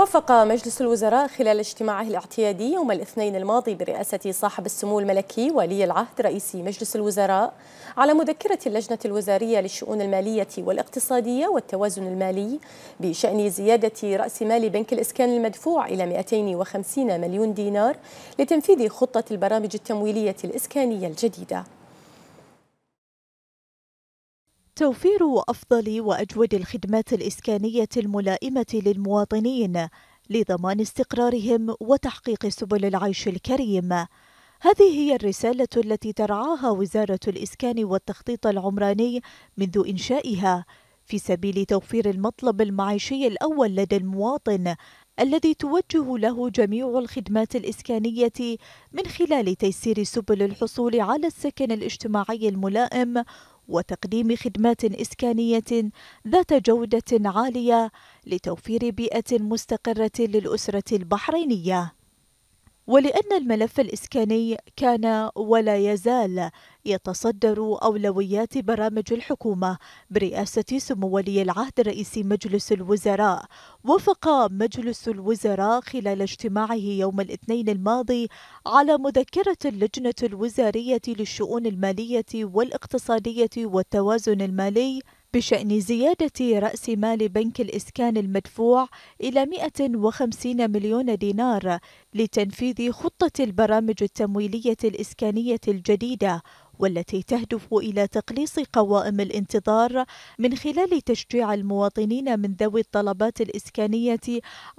وافق مجلس الوزراء خلال اجتماعه الاعتيادي يوم الاثنين الماضي برئاسة صاحب السمو الملكي ولي العهد رئيس مجلس الوزراء على مذكرة اللجنة الوزارية للشؤون المالية والاقتصادية والتوازن المالي بشأن زيادة رأس مال بنك الإسكان المدفوع إلى 250 مليون دينار لتنفيذ خطة البرامج التمويلية الإسكانية الجديدة توفير أفضل وأجود الخدمات الإسكانية الملائمة للمواطنين لضمان استقرارهم وتحقيق سبل العيش الكريم هذه هي الرسالة التي ترعاها وزارة الإسكان والتخطيط العمراني منذ إنشائها في سبيل توفير المطلب المعيشي الأول لدى المواطن الذي توجه له جميع الخدمات الإسكانية من خلال تيسير سبل الحصول على السكن الاجتماعي الملائم وتقديم خدمات إسكانية ذات جودة عالية لتوفير بيئة مستقرة للأسرة البحرينية ولأن الملف الإسكاني كان ولا يزال يتصدر أولويات برامج الحكومة برئاسة سمو ولي العهد رئيس مجلس الوزراء وافق مجلس الوزراء خلال اجتماعه يوم الاثنين الماضي على مذكرة اللجنة الوزارية للشؤون المالية والاقتصادية والتوازن المالي بشأن زيادة رأس مال بنك الإسكان المدفوع إلى 150 مليون دينار لتنفيذ خطة البرامج التمويلية الإسكانية الجديدة والتي تهدف إلى تقليص قوائم الانتظار من خلال تشجيع المواطنين من ذوي الطلبات الإسكانية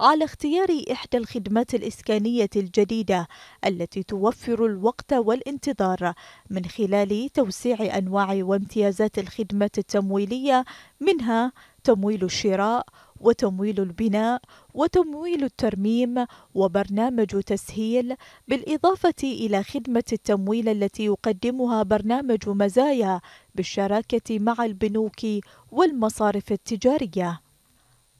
على اختيار إحدى الخدمات الإسكانية الجديدة التي توفر الوقت والانتظار من خلال توسيع أنواع وامتيازات الخدمة التمويلية منها تمويل الشراء وتمويل البناء وتمويل الترميم وبرنامج تسهيل بالإضافة إلى خدمة التمويل التي يقدمها برنامج مزايا بالشراكة مع البنوك والمصارف التجارية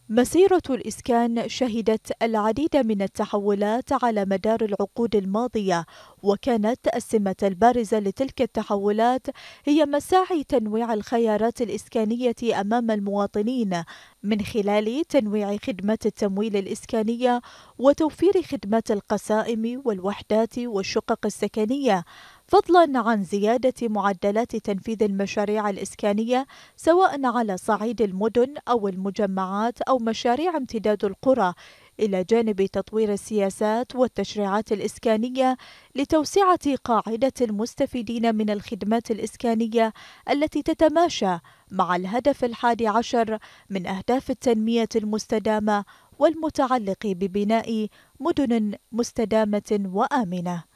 مسيرة الإسكان شهدت العديد من التحولات على مدار العقود الماضية وكانت السمة البارزة لتلك التحولات هي مساعي تنويع الخيارات الإسكانية أمام المواطنين من خلال تنويع خدمات التمويل الإسكانية وتوفير خدمات القسائم والوحدات والشقق السكنية فضلا عن زيادة معدلات تنفيذ المشاريع الإسكانية سواء على صعيد المدن أو المجمعات أو مشاريع امتداد القرى إلى جانب تطوير السياسات والتشريعات الإسكانية لتوسعة قاعدة المستفيدين من الخدمات الإسكانية التي تتماشى مع الهدف الحادي عشر من أهداف التنمية المستدامة والمتعلق ببناء مدن مستدامة وآمنة